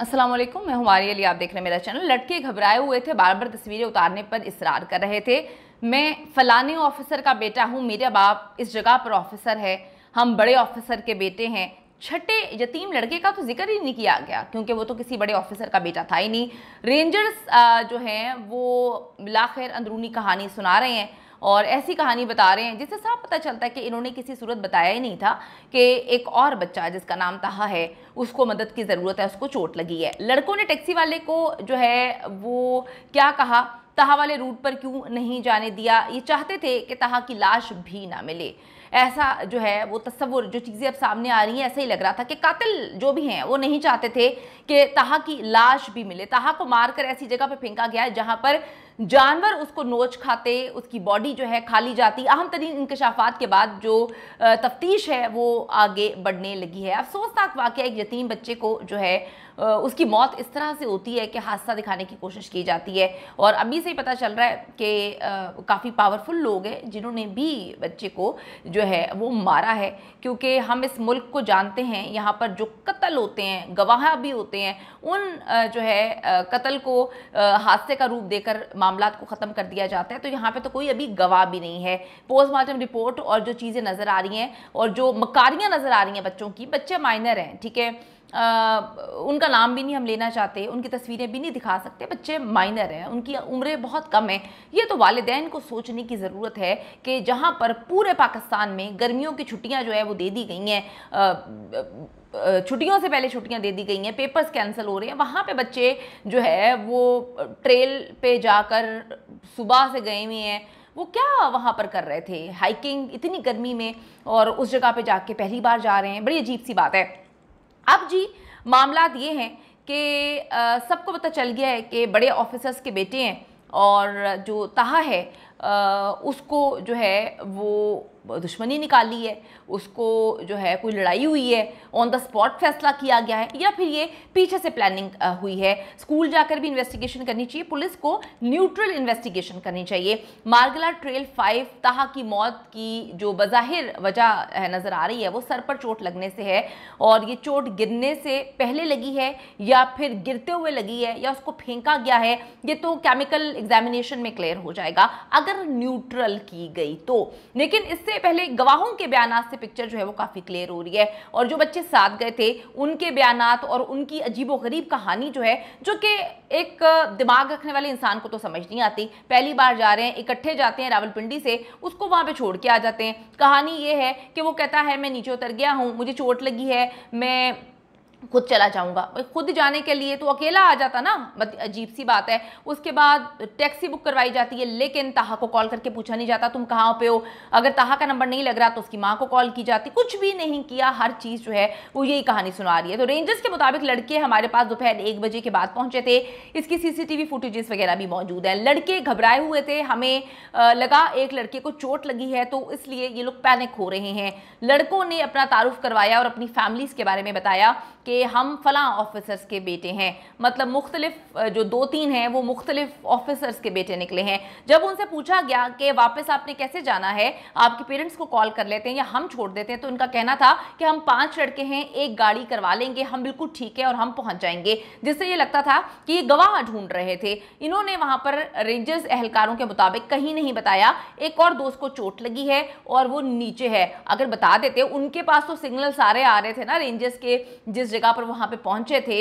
असलम मैं हमारी अली आप देख रहे हैं मेरा चैनल लड़के घबराए हुए थे बार बार तस्वीरें उतारने पर इसरार कर रहे थे मैं फ़लाने ऑफिसर का बेटा हूँ मेरे बाप इस जगह पर ऑफिसर है हम बड़े ऑफिसर के बेटे हैं छठे यतीम लड़के का तो जिक्र ही नहीं किया गया क्योंकि वो तो किसी बड़े ऑफिसर का बेटा था ही नहीं रेंजर्स जो हैं वो लाखिर अंदरूनी कहानी सुना रहे हैं और ऐसी कहानी बता रहे हैं जिससे साफ पता चलता है कि इन्होंने किसी सूरत बताया ही नहीं था कि एक और बच्चा जिसका नाम तहा है उसको मदद की ज़रूरत है उसको चोट लगी है लड़कों ने टैक्सी वाले को जो है वो क्या कहा तहा वाले रूट पर क्यों नहीं जाने दिया ये चाहते थे कि तहा की लाश भी ना मिले ऐसा जो है वो तस्वुर जो चीज़ें अब सामने आ रही हैं ऐसा ही लग रहा था कि कातिल जो भी हैं वो नहीं चाहते थे कि तहा की लाश भी मिले तहा को मारकर ऐसी जगह पर फेंका गया है जहाँ पर जानवर उसको नोच खाते उसकी बॉडी जो है खाली जाती अहम तरीन इंकशाफात के बाद जो तफ्तीश है वो आगे बढ़ने लगी है अफसोसनाक वाक्य एक यतीम बच्चे को जो है उसकी मौत इस तरह से होती है कि हादसा दिखाने की कोशिश की जाती है और अभी से ही पता चल रहा है कि काफ़ी पावरफुल लोग हैं जिन्होंने भी बच्चे को जो है वो मारा है क्योंकि हम इस मुल्क को जानते हैं यहाँ पर जो कत्ल होते हैं गवाह भी होते हैं उन जो है कत्ल को हादसे का रूप देकर मामला को ख़त्म कर दिया जाता है तो यहाँ पर तो कोई अभी गवाह भी नहीं है पोस्टमार्टम रिपोर्ट और जो चीज़ें नज़र आ रही हैं और जो मकारियाँ नज़र आ रही हैं बच्चों की बच्चे माइनर हैं ठीक है आ, उनका नाम भी नहीं हम लेना चाहते उनकी तस्वीरें भी नहीं दिखा सकते बच्चे माइनर हैं उनकी उम्रें बहुत कम हैं ये तो वालदेन को सोचने की ज़रूरत है कि जहाँ पर पूरे पाकिस्तान में गर्मियों की छुट्टियाँ जो है वो दे दी गई हैं छुट्टियों से पहले छुट्टियां दे दी गई हैं पेपर्स कैंसिल हो रहे हैं वहाँ पे बच्चे जो है वो ट्रेल पे जाकर सुबह से गए हुए हैं वो क्या वहाँ पर कर रहे थे हाइकिंग इतनी गर्मी में और उस जगह पे जाके पहली बार जा रहे हैं बड़ी अजीब सी बात है अब जी मामला ये हैं कि सबको पता चल गया है कि बड़े ऑफिसर्स के बेटे हैं और जो तहा है उसको जो है वो दुश्मनी निकाली है उसको जो है कोई लड़ाई हुई है ऑन द स्पॉट फैसला किया गया है या फिर ये पीछे से प्लानिंग हुई है स्कूल जाकर भी इन्वेस्टिगेशन करनी चाहिए पुलिस को न्यूट्रल इन्वेस्टिगेशन करनी चाहिए मार्गला ट्रेल फाइव तहा की मौत की जो बज़ाहिर वजह नज़र आ रही है वो सर पर चोट लगने से है और ये चोट गिरने से पहले लगी है या फिर गिरते हुए लगी है या उसको फेंका गया है ये तो केमिकल एग्जामिनेशन में क्लियर हो जाएगा अगर अगर न्यूट्रल की गई तो लेकिन इससे पहले गवाहों के बयान से पिक्चर जो है वो काफ़ी क्लियर हो रही है और जो बच्चे साथ गए थे उनके बयान और उनकी अजीबो गरीब कहानी जो है जो कि एक दिमाग रखने वाले इंसान को तो समझ नहीं आती पहली बार जा रहे हैं इकट्ठे जाते हैं रावलपिंडी से उसको वहां पे छोड़ के आ जाते हैं कहानी ये है कि वो कहता है मैं नीचे उतर गया हूँ मुझे चोट लगी है मैं खुद चला जाऊंगा खुद जाने के लिए तो अकेला आ जाता ना मत अजीब सी बात है उसके बाद टैक्सी बुक करवाई जाती है लेकिन ताहा को कॉल करके पूछा नहीं जाता तुम कहाँ पे हो अगर ताहा का नंबर नहीं लग रहा तो उसकी माँ को कॉल की जाती कुछ भी नहीं किया हर चीज़ जो है वो यही कहानी सुना रही है तो रेंजर्स के मुताबिक लड़के हमारे पास दोपहर एक बजे के बाद पहुंचे थे इसकी सीसीटीवी फुटेजेस वगैरह भी मौजूद हैं लड़के घबराए हुए थे हमें लगा एक लड़के को चोट लगी है तो इसलिए ये लोग पैनिक हो रहे हैं लड़कों ने अपना तारुफ करवाया और अपनी फैमिलीज़ के बारे में बताया कि कि हम फला ऑफिसर्स के बेटे हैं मतलब मुख्तलिफ जो दो तीन हैं वो मुख्तलिफ ऑफिसर्स के बेटे निकले हैं जब उनसे पूछा गया कि वापस आपने कैसे जाना है आपके पेरेंट्स को कॉल कर लेते हैं या हम छोड़ देते हैं तो उनका कहना था कि हम पाँच लड़के हैं एक गाड़ी करवा लेंगे हम बिल्कुल ठीक है और हम पहुँच जाएंगे जिससे ये लगता था कि ये गवाह ढूंढ रहे थे इन्होंने वहाँ पर रेंजर्स एहलकारों के मुताबिक कहीं नहीं बताया एक और दोस्त को चोट लगी है और वो नीचे है अगर बता देते उनके पास तो सिग्नल सारे आ रहे थे ना रेंजर्स के जिस जगह जगह पर वहाँ पर पहुंचे थे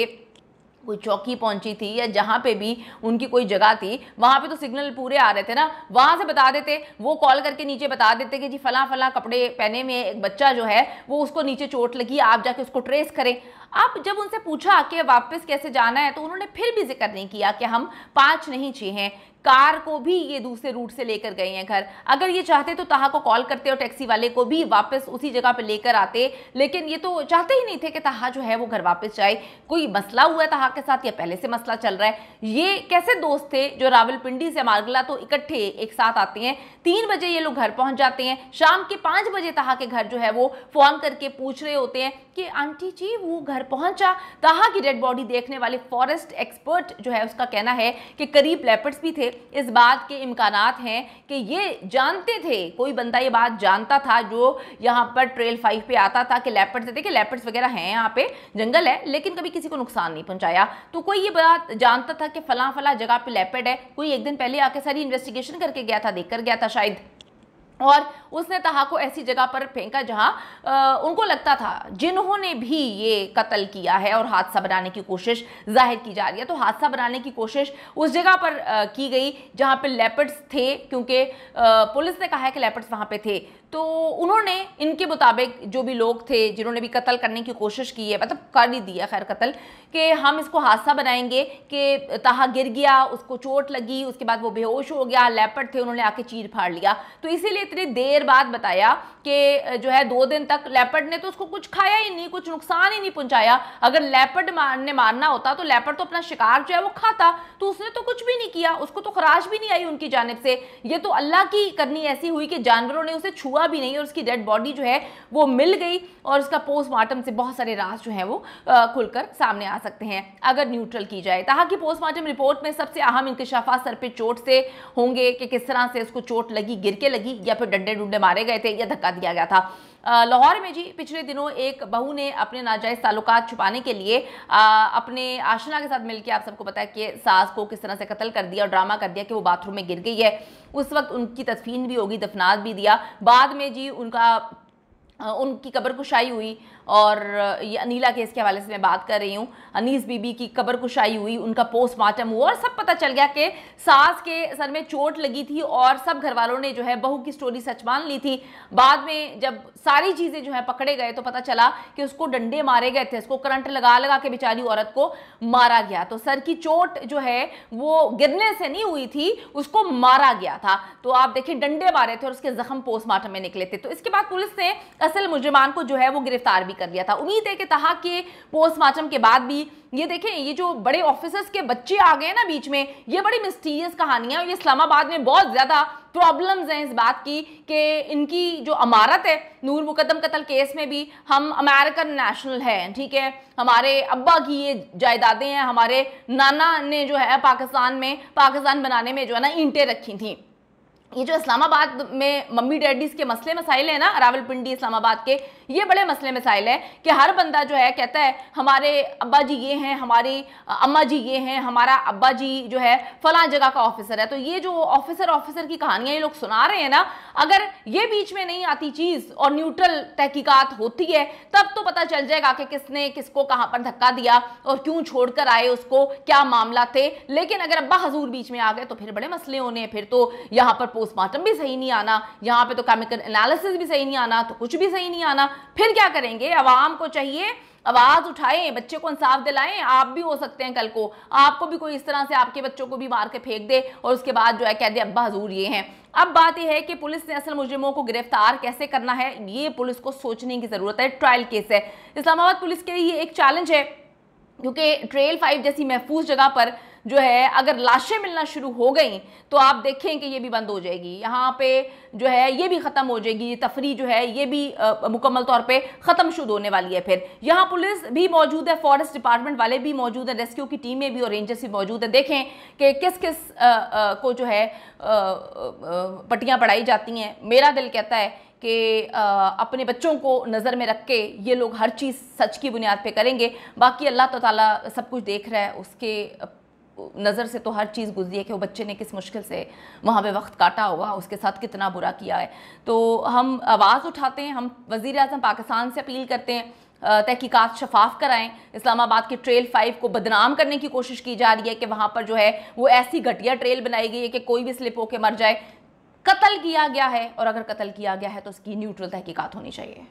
कोई चौकी पहुंची थी या जहाँ पे भी उनकी कोई जगह थी वहाँ पे तो सिग्नल पूरे आ रहे थे ना वहाँ से बता देते वो कॉल करके नीचे बता देते कि जी फला फला कपड़े पहने में एक बच्चा जो है वो उसको नीचे चोट लगी आप जाके उसको ट्रेस करें अब जब उनसे पूछा कि वापस कैसे जाना है तो उन्होंने फिर भी जिक्र नहीं किया कि हम पाँच नहीं छे हैं कार को भी ये दूसरे रूट से लेकर गए हैं घर अगर ये चाहते तो तहा को कॉल करते और टैक्सी वाले को भी वापस उसी जगह पर लेकर आते लेकिन ये तो चाहते ही नहीं थे कि तहा जो है वो घर वापस जाए कोई मसला हुआ तहा के साथ या पहले से मसला चल रहा है ये कैसे दोस्त थे जो रावलपिंडी से मारगला तो इकट्ठे एक साथ आते हैं तीन बजे ये लोग घर पहुंच जाते हैं शाम के पांच बजे तहा के घर जो है वो फोन करके पूछ रहे होते हैं कि आंटी जी वो घर पहुंचा तहा की डेड बॉडी देखने वाले फॉरेस्ट एक्सपर्ट जो है उसका कहना है कि करीब लेपर्ड्स भी थे इस बात के इम्कान हैं कि ये जानते थे कोई बंदा ये बात जानता था जो यहाँ पर ट्रेल फाइव पे आता था कि लेपर्ड्स देखिए लेपर्ड्स वगैरह हैं यहाँ पे जंगल है लेकिन कभी किसी को नुकसान नहीं पहुंचाया आया तो कोई ये बात जानता था कि फला फला जगह पे लेपेड है कोई एक दिन पहले आके सारी इन्वेस्टिगेशन करके गया था देख कर गया था शायद और उसने तहा को ऐसी जगह पर फेंका जहां आ, उनको लगता था जिन्होंने भी ये कत्ल किया है और हादसा बनाने की कोशिश जाहिर की जा रही है तो हादसा बनाने की कोशिश उस जगह पर आ, की गई जहां पर लेपर्ड्स थे क्योंकि पुलिस ने कहा है कि लेपर्ड्स वहां पे थे तो उन्होंने इनके मुताबिक जो भी लोग थे जिन्होंने भी कत्ल करने की कोशिश की है मतलब कर ही दिया खैर कत्ल कि हम इसको हादसा बनाएंगे कि ताहा गिर गया उसको चोट लगी उसके बाद वो बेहोश हो गया लेपट थे उन्होंने आके चीर फाड़ लिया तो इसीलिए इतनी देर बाद बताया कि जो है दो दिन तक लेपट ने तो उसको कुछ खाया ही नहीं कुछ नुकसान ही नहीं पहुँचाया अगर लेपट मार ने मारना होता तो लेपट तो अपना शिकार जो है वो खाता तो उसने तो कुछ भी नहीं किया उसको तो खराश भी नहीं आई उनकी जानब से ये तो अल्लाह की करनी ऐसी हुई कि जानवरों ने उसे छुआ हुआ भी नहीं और उसकी डेड बॉडी जो है वो मिल गई और उसका पोस्टमार्टम से बहुत सारे राज जो है वो खुलकर सामने आ सकते हैं अगर न्यूट्रल की जाए कहा कि पोस्टमार्टम रिपोर्ट में सबसे अहम इंकशाफा सर पर चोट से होंगे कि किस तरह से उसको चोट लगी गिर के लगी या फिर डंडे डुंडे मारे गए थे या धक्का दिया गया था लाहौर में जी पिछले दिनों एक बहू ने अपने नाजायज़ ताल्लुक छुपाने के लिए अपने आशना के साथ मिलकर आप सबको बताया कि सास को किस तरह से कत्ल कर दिया और ड्रामा कर दिया कि वो बाथरूम में गिर गई है उस वक्त उनकी तदफीन भी होगी दफनात भी दिया बाद में जी उनका उनकी कब्र कुशाई हुई और ये अनिला केस के हवाले से मैं बात कर रही हूँ अनीस बीबी की कबर कुशाई हुई उनका पोस्टमार्टम हुआ और सब पता चल गया कि सास के सर में चोट लगी थी और सब घर वालों ने जो है बहू की स्टोरी सच मान ली थी बाद में जब सारी चीज़ें जो है पकड़े गए तो पता चला कि उसको डंडे मारे गए थे उसको करंट लगा लगा के बेचारी औरत को मारा गया तो सर की चोट जो है वो गिरने से नहीं हुई थी उसको मारा गया था तो आप देखें डंडे मारे थे और उसके जख्म पोस्टमार्टम में निकले थे तो इसके बाद पुलिस ने असल मुजरमान को जो है वो गिरफ्तार भी भी कर लिया था उम्मीद है कि तहा के पोस्टमार्टम के बाद भी ये देखें ये जो बड़े ऑफिसर्स के बच्चे आ गए ना बीच में ये बड़ी मिस्टीरियस कहानियां और ये इस्लामाबाद में बहुत ज़्यादा प्रॉब्लम्स हैं इस बात की कि इनकी जो अमारत है नूर मुकदम कत्ल केस में भी हम अमेरिकन नेशनल हैं ठीक है हमारे अब्बा की ये जायदादें हैं हमारे नाना ने जो है पाकिस्तान में पाकिस्तान बनाने में जो है ना ईंटें रखी थी ये जो इस्लामाबाद में मम्मी डैडीज़ के मसले मसाइल हैं ना रावलपिंडी इस्लामाबाद के ये बड़े मसले मसाइल हैं कि हर बंदा जो है कहता है हमारे अब्बा जी ये हैं हमारी अम्मा जी ये हैं हमारा अब्बा जी जो है फला जगह का ऑफिसर है तो ये जो ऑफिसर ऑफिसर की कहानियां ये लोग सुना रहे हैं ना अगर ये बीच में नहीं आती चीज़ और न्यूट्रल तहकीकत होती है तब तो पता चल जाएगा कि किसने किसको कहाँ पर धक्का दिया और क्यों छोड़ कर आए उसको क्या मामला थे लेकिन अगर अब्बा हजूर बीच में आ गए तो फिर बड़े मसले होने फिर तो यहाँ पर पोस्टमार्टम भी सही नहीं आना यहाँ पे तो केमिकल एनालिसिस भी सही नहीं आना तो कुछ भी सही नहीं आना फिर क्या करेंगे आवाम को चाहिए आवाज़ उठाएं बच्चे को इंसाफ दिलाएं आप भी हो सकते हैं कल को आपको भी कोई इस तरह से आपके बच्चों को भी मार के फेंक दे और उसके बाद जो है कह दे अब्बा हजूर ये हैं अब बात यह है कि पुलिस ने असल मुजरिमों को गिरफ्तार कैसे करना है ये पुलिस को सोचने की ज़रूरत है ट्रायल केस है इस्लामाबाद पुलिस के लिए एक चैलेंज है क्योंकि ट्रेल फाइव जैसी महफूज जगह पर जो है अगर लाशें मिलना शुरू हो गई तो आप देखें कि ये भी बंद हो जाएगी यहाँ पे जो है ये भी ख़त्म हो जाएगी ये तफरी जो है ये भी मुकम्मल तौर पे ख़त्म शुद होने वाली है फिर यहाँ पुलिस भी मौजूद है फॉरेस्ट डिपार्टमेंट वाले भी मौजूद हैं रेस्क्यू की टीमें भी और रेंजर्स भी मौजूद है देखें कि किस किस आ, आ, को जो है पट्टियाँ पढ़ाई जाती हैं मेरा दिल कहता है कि अपने बच्चों को नज़र में रख के ये लोग हर चीज़ सच की बुनियाद पे करेंगे बाकी अल्लाह तो ताला सब कुछ देख रहा है उसके नज़र से तो हर चीज़ गुजरी है कि वो बच्चे ने किस मुश्किल से वहाँ पे वक्त काटा हुआ उसके साथ कितना बुरा किया है तो हम आवाज़ उठाते हैं हम वज़ी अजम पाकिस्तान से अपील करते हैं तहकीकात शफाफ कराएं इस्लामाबाद के ट्रेल फाइव को बदनाम करने की कोशिश की जा रही है कि वहाँ पर जो है वो ऐसी घटिया ट्रेल बनाई गई है कि कोई भी स्लिप होकर मर जाए कत्ल किया गया है और अगर कत्ल किया गया है तो उसकी न्यूट्रल तहकीकात होनी चाहिए